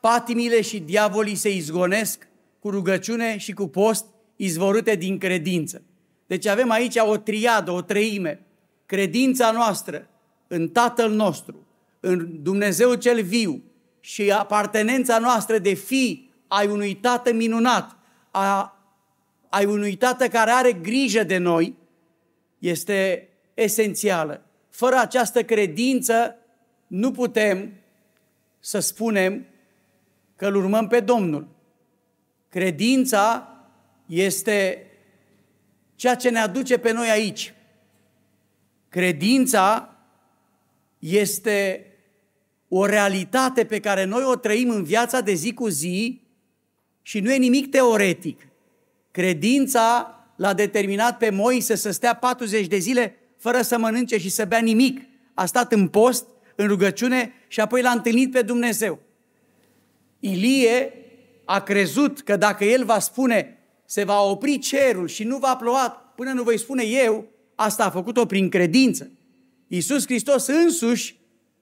patimile și diavolii se izgonesc cu rugăciune și cu post izvorâte din credință. Deci avem aici o triadă, o treime. Credința noastră în Tatăl nostru, în Dumnezeu cel viu și apartenența noastră de fi ai unui tată minunat, a, ai unui tată care are grijă de noi, este esențială. Fără această credință nu putem să spunem că îl urmăm pe Domnul. Credința este ceea ce ne aduce pe noi aici. Credința este o realitate pe care noi o trăim în viața de zi cu zi și nu e nimic teoretic. Credința l-a determinat pe Moise să stea 40 de zile fără să mănânce și să bea nimic. A stat în post, în rugăciune și apoi l-a întâlnit pe Dumnezeu. Ilie a crezut că dacă el va spune se va opri cerul și nu va ploua până nu voi spune eu, asta a făcut-o prin credință. Iisus Hristos însuși,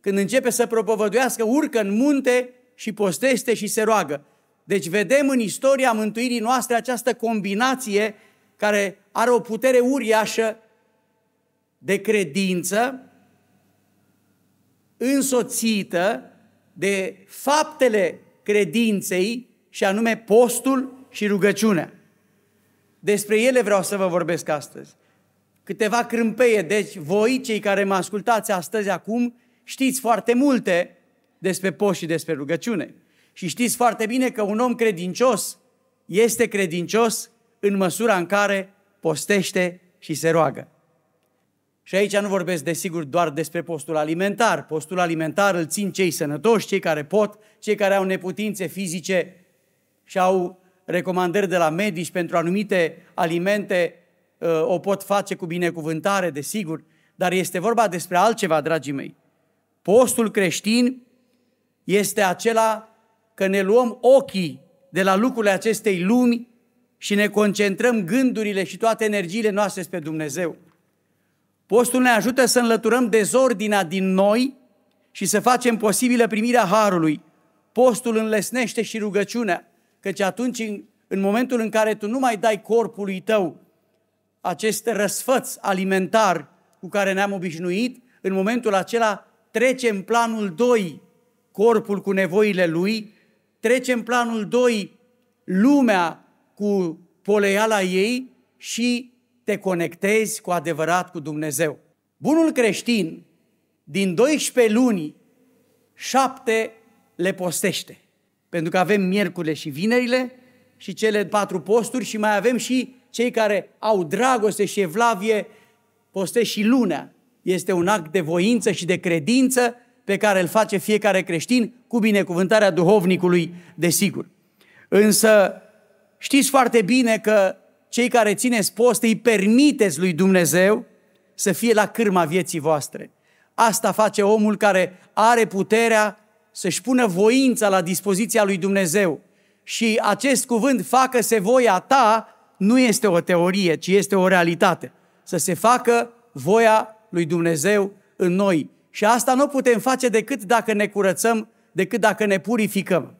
când începe să propovăduiască, urcă în munte și postește și se roagă. Deci vedem în istoria mântuirii noastre această combinație care are o putere uriașă de credință, însoțită de faptele credinței și anume postul și rugăciunea. Despre ele vreau să vă vorbesc astăzi. Câteva crâmpeie, deci voi, cei care mă ascultați astăzi acum, știți foarte multe despre post și despre rugăciune. Și știți foarte bine că un om credincios este credincios în măsura în care postește și se roagă. Și aici nu vorbesc, desigur, doar despre postul alimentar. Postul alimentar îl țin cei sănătoși, cei care pot, cei care au neputințe fizice și au recomandări de la medici pentru anumite alimente, uh, o pot face cu binecuvântare, desigur, dar este vorba despre altceva, dragii mei. Postul creștin este acela că ne luăm ochii de la lucrurile acestei lumi și ne concentrăm gândurile și toate energiile noastre spre Dumnezeu. Postul ne ajută să înlăturăm dezordinea din noi și să facem posibilă primirea harului. Postul înlesnește și rugăciunea, căci atunci, în momentul în care tu nu mai dai corpului tău acest răsfăț alimentar cu care ne-am obișnuit, în momentul acela trece în planul 2 corpul cu nevoile lui, trece în planul 2 lumea cu poleiala ei și te conectezi cu adevărat cu Dumnezeu. Bunul creștin, din 12 luni, 7 le postește. Pentru că avem miercurile și vinerile și cele patru posturi și mai avem și cei care au dragoste și evlavie, postește și lunea. Este un act de voință și de credință pe care îl face fiecare creștin cu binecuvântarea duhovnicului, desigur. Însă știți foarte bine că cei care țineți post, îi permiteți lui Dumnezeu să fie la cârma vieții voastre. Asta face omul care are puterea să-și pună voința la dispoziția lui Dumnezeu. Și acest cuvânt, facă-se voia ta, nu este o teorie, ci este o realitate. Să se facă voia lui Dumnezeu în noi. Și asta nu putem face decât dacă ne curățăm, decât dacă ne purificăm.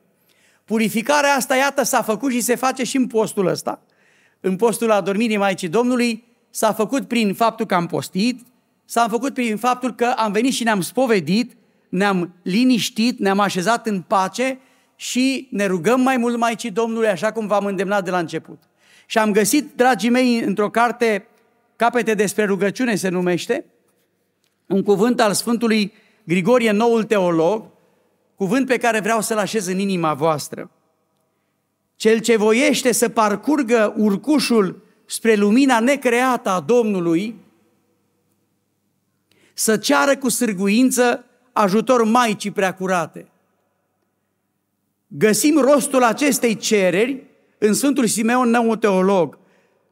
Purificarea asta, iată, s-a făcut și se face și în postul ăsta în postul adormirii Maicii Domnului s-a făcut prin faptul că am postit, s-a făcut prin faptul că am venit și ne-am spovedit, ne-am liniștit, ne-am așezat în pace și ne rugăm mai mult Maicii Domnului, așa cum v-am îndemnat de la început. Și am găsit, dragii mei, într-o carte, Capete despre rugăciune se numește, un cuvânt al Sfântului Grigorie, noul teolog, cuvânt pe care vreau să-l așez în inima voastră. Cel ce voiește să parcurgă urcușul spre lumina necreată a Domnului, să ceară cu sârguință ajutor Maicii Preacurate. Găsim rostul acestei cereri în Sfântul Simeon nou Teolog,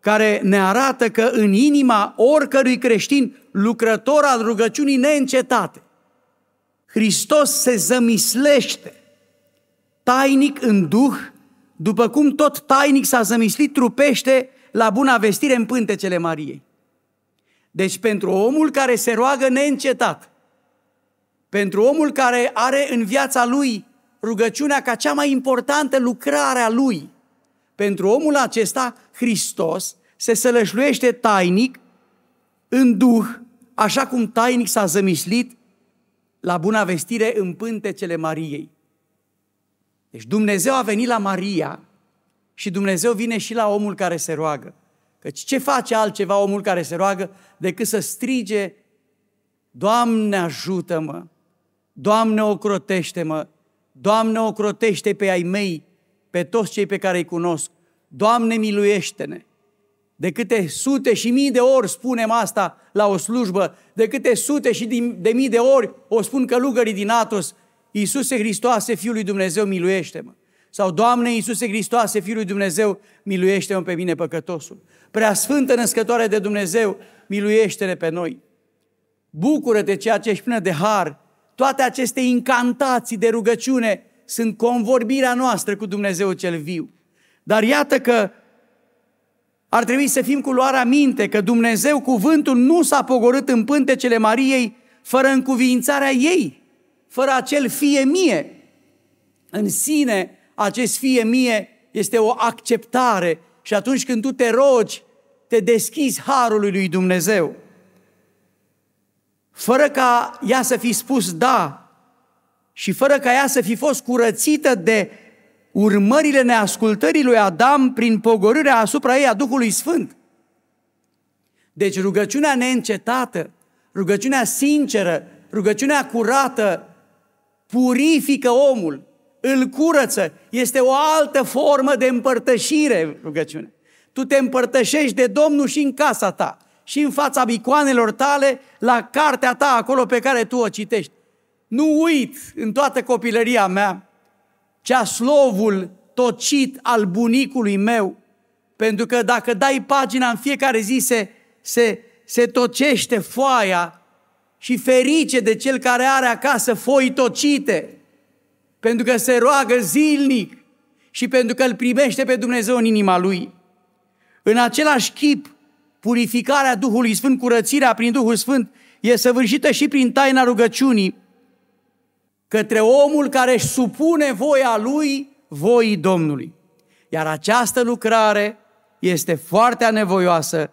care ne arată că în inima oricărui creștin lucrător al rugăciunii neîncetate, Hristos se zămislește tainic în Duh după cum tot tainic s-a zămislit trupește la buna vestire în pântecele Mariei. Deci pentru omul care se roagă neîncetat, pentru omul care are în viața lui rugăciunea ca cea mai importantă lucrare a lui, pentru omul acesta, Hristos se sălășluiește tainic în Duh, așa cum tainic s-a zămislit la buna vestire în pântecele Mariei. Deci Dumnezeu a venit la Maria și Dumnezeu vine și la omul care se roagă. Căci ce face altceva omul care se roagă decât să strige, Doamne ajută-mă, Doamne ocrotește-mă, Doamne ocrotește pe ai mei, pe toți cei pe care îi cunosc, Doamne miluiește-ne. De câte sute și mii de ori spunem asta la o slujbă, de câte sute și de mii de ori o spun călugării din Atos, Iisuse Hristoase, Fiul lui Dumnezeu, miluiește-mă. Sau, Doamne Iisuse Hristoase, Fiul lui Dumnezeu, miluiește-mă pe mine păcătosul. Prea Sfântă Născătoare de Dumnezeu, miluiește-ne pe noi. Bucură-te ceea ce ești plină de har. Toate aceste incantații de rugăciune sunt convorbirea noastră cu Dumnezeu cel viu. Dar iată că ar trebui să fim cu luarea minte că Dumnezeu cuvântul nu s-a pogorât în pântecele Mariei fără încuviințarea ei fără acel fie mie. În sine, acest fie mie este o acceptare și atunci când tu te rogi, te deschizi harului lui Dumnezeu. Fără ca ea să fi spus da și fără ca ea să fi fost curățită de urmările neascultării lui Adam prin pogorârea asupra ei a Duhului Sfânt. Deci rugăciunea neîncetată, rugăciunea sinceră, rugăciunea curată purifică omul, îl curăță. Este o altă formă de împărtășire rugăciune. Tu te împărtășești de Domnul și în casa ta, și în fața bicoanelor tale, la cartea ta, acolo pe care tu o citești. Nu uit în toată copilăria mea ceaslovul tocit al bunicului meu, pentru că dacă dai pagina în fiecare zi se, se, se tocește foaia și ferice de cel care are acasă foi tocite, pentru că se roagă zilnic și pentru că îl primește pe Dumnezeu în inima lui. În același chip, purificarea Duhului Sfânt, curățirea prin Duhul Sfânt, e săvârșită și prin taina rugăciunii către omul care își supune voia lui, voii Domnului. Iar această lucrare este foarte anevoioasă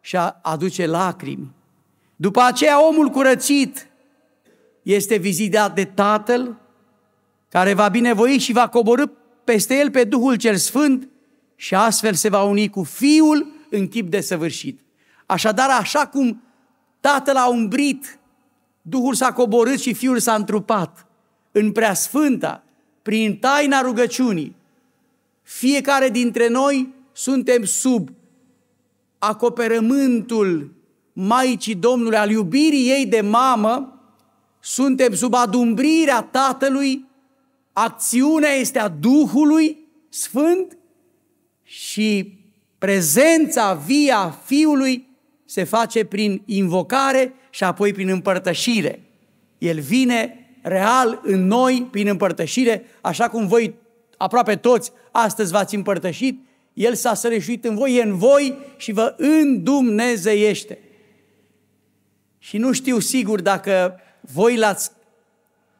și aduce lacrimi după aceea omul curățit este vizitat de Tatăl care va binevoi și va coborâ peste el pe Duhul cel Sfânt și astfel se va uni cu Fiul în chip de săvârșit. Așadar, așa cum Tatăl a umbrit, Duhul s-a coborât și Fiul s-a întrupat în preasfânta, prin taina rugăciunii. Fiecare dintre noi suntem sub acoperământul Maicii Domnului, al iubirii ei de mamă, suntem sub adumbrirea Tatălui, acțiunea este a Duhului Sfânt și prezența via Fiului se face prin invocare și apoi prin împărtășire. El vine real în noi prin împărtășire, așa cum voi aproape toți astăzi v-ați împărtășit, El s-a săreșuit în voi, e în voi și vă îndumnezeiește. Și nu știu sigur dacă voi l-ați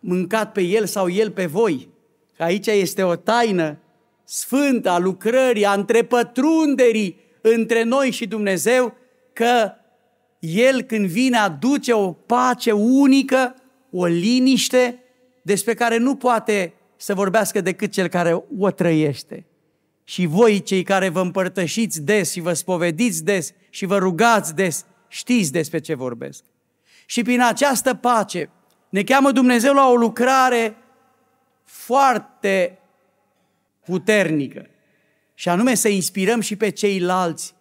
mâncat pe el sau el pe voi. Că aici este o taină sfântă a lucrării, a întrepătrunderii între noi și Dumnezeu, că el când vine aduce o pace unică, o liniște despre care nu poate să vorbească decât cel care o trăiește. Și voi, cei care vă împărtășiți des și vă spovediți des și vă rugați des, știți despre ce vorbesc. Și prin această pace ne cheamă Dumnezeu la o lucrare foarte puternică. Și anume să inspirăm și pe ceilalți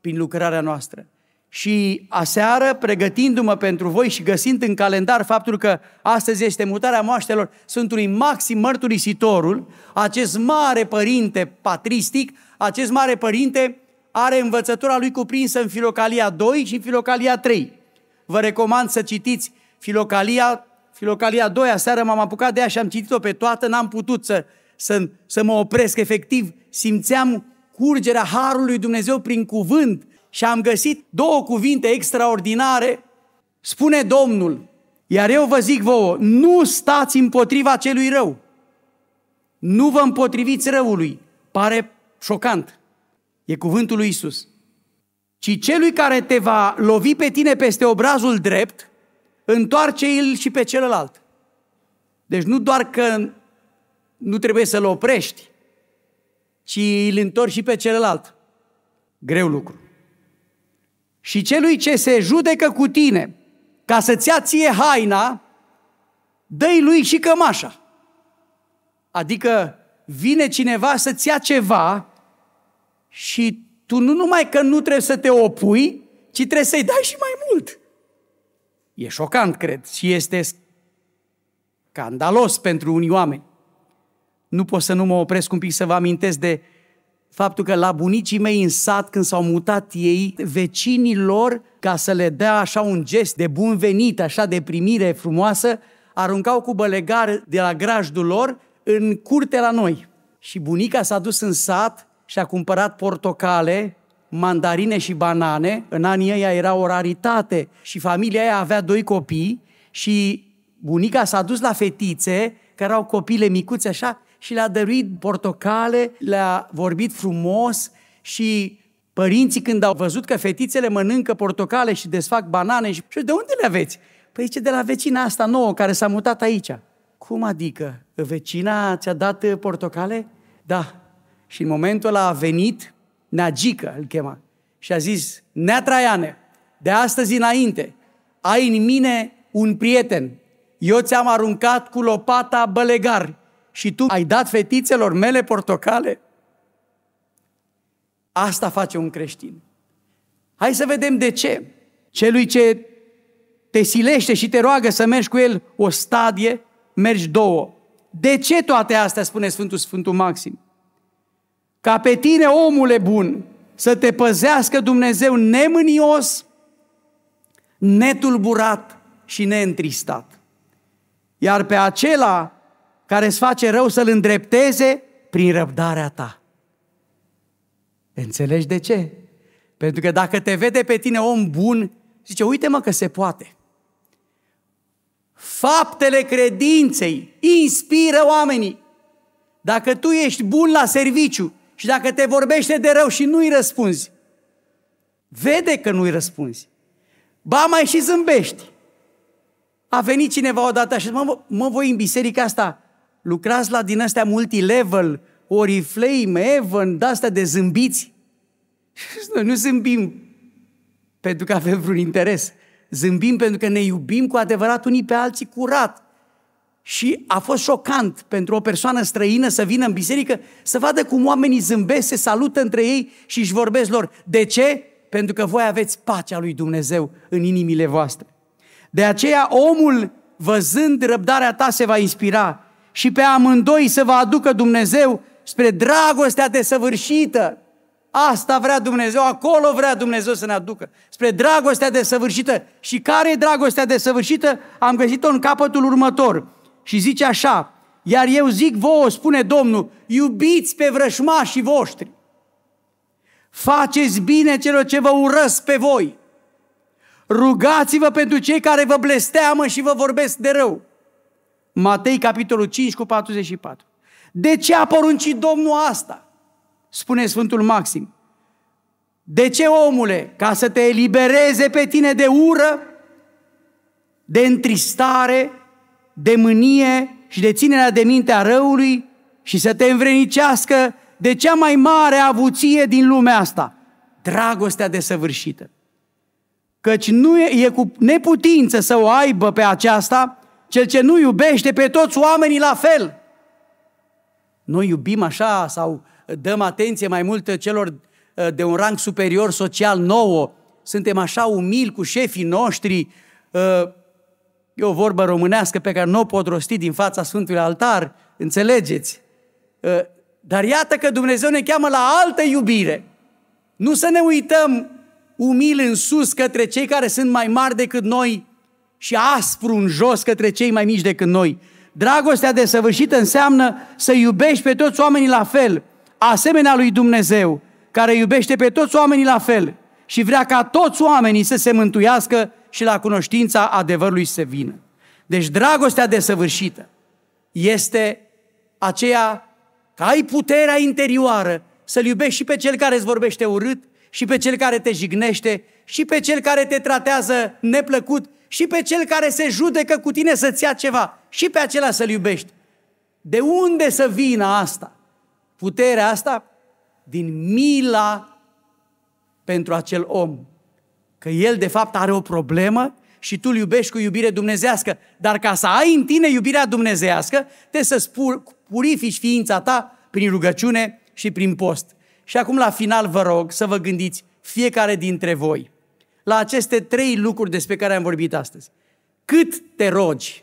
prin lucrarea noastră. Și aseară, pregătindu-mă pentru voi și găsind în calendar faptul că astăzi este mutarea moaștelor Sfântului Maxim Mărturisitorul, acest mare părinte patristic, acest mare părinte are învățătura lui cuprinsă în Filocalia 2 și în Filocalia 3 vă recomand să citiți Filocalia, Filocalia 2, aseară m-am apucat de ea și am citit-o pe toată, n-am putut să, să, să mă opresc efectiv, simțeam curgerea Harului Dumnezeu prin cuvânt și am găsit două cuvinte extraordinare, spune Domnul, iar eu vă zic vouă, nu stați împotriva celui rău, nu vă împotriviți răului, pare șocant, e cuvântul lui Isus ci celui care te va lovi pe tine peste obrazul drept, întoarce-l și pe celălalt. Deci nu doar că nu trebuie să-l oprești, ci îl întorci și pe celălalt. Greu lucru. Și celui ce se judecă cu tine, ca să-ți ia ție haina, dă lui și cămașa. Adică vine cineva să-ți ia ceva și tu nu numai că nu trebuie să te opui, ci trebuie să-i dai și mai mult. E șocant, cred, și este scandalos pentru unii oameni. Nu pot să nu mă opresc un pic să vă amintesc de faptul că la bunicii mei în sat, când s-au mutat ei, vecinii lor, ca să le dea așa un gest de bun venit, așa de primire frumoasă, aruncau cu bălegar de la grajdul lor în curte la noi. Și bunica s-a dus în sat și a cumpărat portocale, mandarine și banane. În anii ăia era o raritate și familia aia avea doi copii și bunica s-a dus la fetițe, care erau copile micuți așa, și le-a dăruit portocale, le-a vorbit frumos și părinții când au văzut că fetițele mănâncă portocale și desfac banane și, și de unde le aveți? Păi ce de la vecina asta nouă care s-a mutat aici. Cum adică? Vecina ți-a dat portocale? Da, și în momentul ăla a venit Nagică, îl chema, și a zis, Nea Traiane, de astăzi înainte, ai în mine un prieten. Eu ți-am aruncat cu lopata bălegar și tu ai dat fetițelor mele portocale. Asta face un creștin. Hai să vedem de ce. Celui ce te silește și te roagă să mergi cu el o stadie, mergi două. De ce toate astea, spune Sfântul Sfântul Maxim? ca pe tine, omule bun, să te păzească Dumnezeu nemânios, netulburat și neîntristat. Iar pe acela care îți face rău să-l îndrepteze prin răbdarea ta. Înțelegi de ce? Pentru că dacă te vede pe tine om bun, zice, uite-mă că se poate. Faptele credinței inspiră oamenii. Dacă tu ești bun la serviciu și dacă te vorbește de rău și nu-i răspunzi, vede că nu-i răspunzi. Ba, mai și zâmbești. A venit cineva odată și mă, mă voi în biserica asta, lucrați la din astea multilevel, Oriflame, Evan, de-astea de zâmbiți. Noi nu zâmbim pentru că avem vreun interes. Zâmbim pentru că ne iubim cu adevărat unii pe alții curat. Și a fost șocant pentru o persoană străină să vină în biserică să vadă cum oamenii zâmbesc, se salută între ei și își vorbesc lor. De ce? Pentru că voi aveți pacea lui Dumnezeu în inimile voastre. De aceea omul, văzând răbdarea ta, se va inspira și pe amândoi se va aducă Dumnezeu spre dragostea desăvârșită. Asta vrea Dumnezeu, acolo vrea Dumnezeu să ne aducă. Spre dragostea desăvârșită. Și care e dragostea desăvârșită? Am găsit-o în capătul următor și zice așa, iar eu zic vouă, spune Domnul, iubiți pe vrășmașii voștri, faceți bine celor ce vă urăsc pe voi, rugați-vă pentru cei care vă blesteamă și vă vorbesc de rău. Matei, capitolul 5, cu 44. De ce a poruncit Domnul asta? Spune Sfântul Maxim. De ce, omule, ca să te elibereze pe tine de ură, de întristare, de mânie și de ținerea de minte a răului și să te învrenicească de cea mai mare avuție din lumea asta, dragostea desăvârșită. Căci nu e, e cu neputință să o aibă pe aceasta cel ce nu iubește pe toți oamenii la fel. Noi iubim așa sau dăm atenție mai mult celor uh, de un rang superior social nouă, suntem așa umili cu șefii noștri, uh, E o vorbă românească pe care nu o pot rosti din fața Sfântului Altar, înțelegeți? Ă, dar iată că Dumnezeu ne cheamă la altă iubire. Nu să ne uităm umil în sus către cei care sunt mai mari decât noi și aspru în jos către cei mai mici decât noi. Dragostea desăvârșită înseamnă să iubești pe toți oamenii la fel, asemenea lui Dumnezeu, care iubește pe toți oamenii la fel și vrea ca toți oamenii să se mântuiască și la cunoștința adevărului să vină. Deci dragostea desăvârșită este aceea că ai puterea interioară să-L iubești și pe cel care îți vorbește urât, și pe cel care te jignește, și pe cel care te tratează neplăcut, și pe cel care se judecă cu tine să-ți ia ceva, și pe acela să-L iubești. De unde să vină asta? Puterea asta? Din mila pentru acel om Că el de fapt are o problemă și tu îl iubești cu iubire dumnezească. Dar ca să ai în tine iubirea dumnezească, trebuie să purifici ființa ta prin rugăciune și prin post. Și acum la final vă rog să vă gândiți fiecare dintre voi la aceste trei lucruri despre care am vorbit astăzi. Cât te rogi?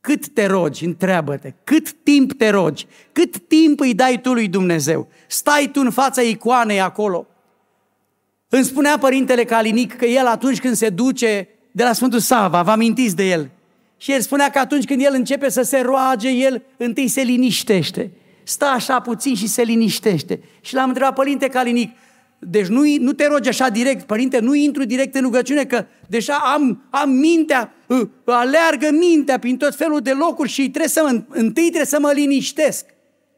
Cât te rogi? Întreabă-te. Cât timp te rogi? Cât timp îi dai tu lui Dumnezeu? Stai tu în fața icoanei acolo îmi spunea părintele Calinic că el atunci când se duce de la Sfântul Sava, vă amintiți de el, și el spunea că atunci când el începe să se roage, el întâi se liniștește. Stă așa puțin și se liniștește. Și l-am întrebat, părinte Calinic, deci nu, nu te rogi așa direct, părinte, nu intru direct în rugăciune, că deja am, am mintea, uh, aleargă mintea prin tot felul de locuri și trebuie să mă, întâi trebuie să mă liniștesc.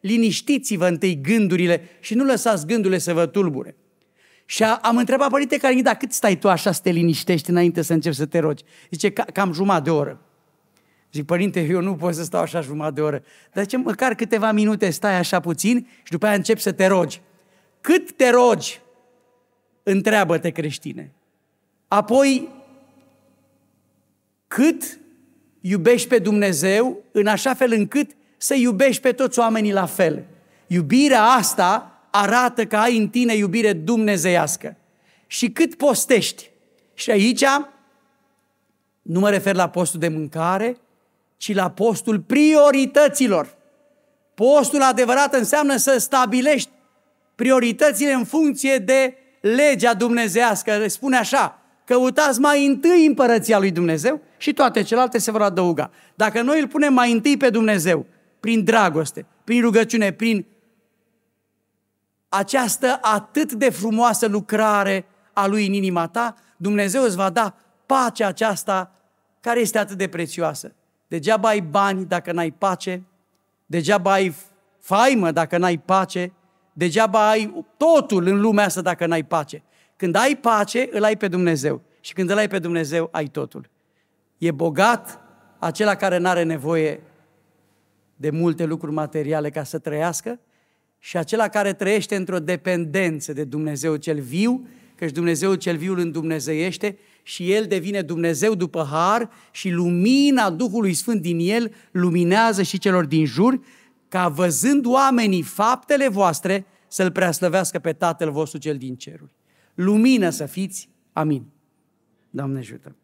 Liniștiți-vă întâi gândurile și nu lăsați gândurile să vă tulbure. Și am întrebat, părinte care dar cât stai tu așa să te liniștești înainte să începi să te rogi? Zice, cam jumătate de oră. Zic, părinte, eu nu pot să stau așa jumătate de oră. Dar ce, măcar câteva minute stai așa puțin și după aia începi să te rogi. Cât te rogi? Întreabă-te, creștine. Apoi, cât iubești pe Dumnezeu în așa fel încât să iubești pe toți oamenii la fel. Iubirea asta arată că ai în tine iubire dumnezeiască. Și cât postești. Și aici nu mă refer la postul de mâncare, ci la postul priorităților. Postul adevărat înseamnă să stabilești prioritățile în funcție de legea dumnezească. Spune așa, căutați mai întâi împărăția lui Dumnezeu și toate celelalte se vor adăuga. Dacă noi îl punem mai întâi pe Dumnezeu, prin dragoste, prin rugăciune, prin această atât de frumoasă lucrare a Lui în inima ta, Dumnezeu îți va da pacea aceasta care este atât de prețioasă. Degeaba ai bani dacă n-ai pace, degeaba ai faimă dacă n-ai pace, degeaba ai totul în lumea asta dacă n-ai pace. Când ai pace, îl ai pe Dumnezeu. Și când îl ai pe Dumnezeu, ai totul. E bogat acela care n are nevoie de multe lucruri materiale ca să trăiască și acela care trăiește într-o dependență de Dumnezeu cel viu, căci Dumnezeu cel viu îl îndumnezeiește și el devine Dumnezeu după har și lumina Duhului Sfânt din el luminează și celor din jur, ca văzând oamenii faptele voastre să-L preaslăvească pe Tatăl vostru cel din ceruri. Lumină să fiți! Amin. Doamne ajută!